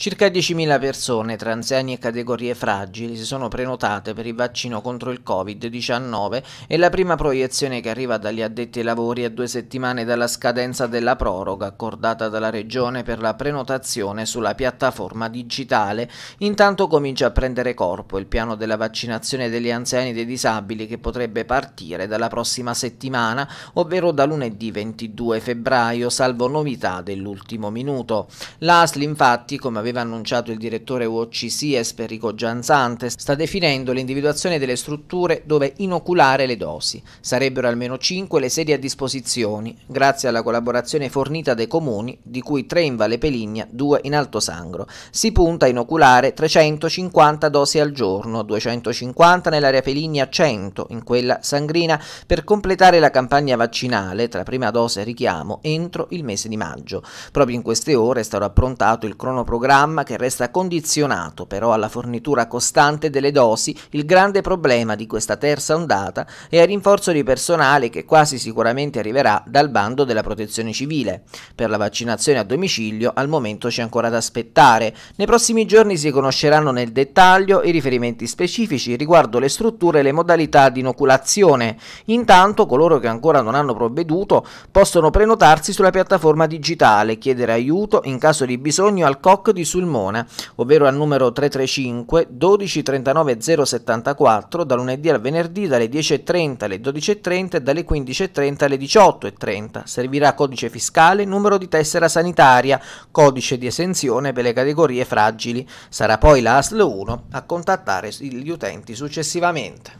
Circa 10.000 persone tra anziani e categorie fragili si sono prenotate per il vaccino contro il Covid-19 e la prima proiezione che arriva dagli addetti ai lavori è due settimane dalla scadenza della proroga accordata dalla Regione per la prenotazione sulla piattaforma digitale. Intanto comincia a prendere corpo il piano della vaccinazione degli anziani e dei disabili che potrebbe partire dalla prossima settimana, ovvero da lunedì 22 febbraio, salvo novità dell'ultimo minuto. L'ASL infatti, come aveva aveva annunciato il direttore UOCCS Perico Gianzante, sta definendo l'individuazione delle strutture dove inoculare le dosi. Sarebbero almeno 5 le sedi a disposizione, grazie alla collaborazione fornita dai comuni, di cui 3 in Valle Peligna, 2 in Alto Sangro. Si punta a inoculare 350 dosi al giorno, 250 nell'area Peligna, 100 in quella sangrina, per completare la campagna vaccinale tra prima dose e richiamo entro il mese di maggio. Proprio in queste ore è stato approntato il cronoprogramma programma che resta condizionato però alla fornitura costante delle dosi, il grande problema di questa terza ondata è il rinforzo di personale che quasi sicuramente arriverà dal bando della protezione civile. Per la vaccinazione a domicilio al momento c'è ancora da aspettare. Nei prossimi giorni si conosceranno nel dettaglio i riferimenti specifici riguardo le strutture e le modalità di inoculazione. Intanto coloro che ancora non hanno provveduto possono prenotarsi sulla piattaforma digitale, chiedere aiuto in caso di bisogno al COC di Sulmona, ovvero al numero 335 12 39 074 da lunedì al venerdì dalle 10.30 alle 12.30 e dalle 15.30 alle 18.30. Servirà codice fiscale, numero di tessera sanitaria, codice di esenzione per le categorie fragili. Sarà poi l'ASL 1 a contattare gli utenti successivamente.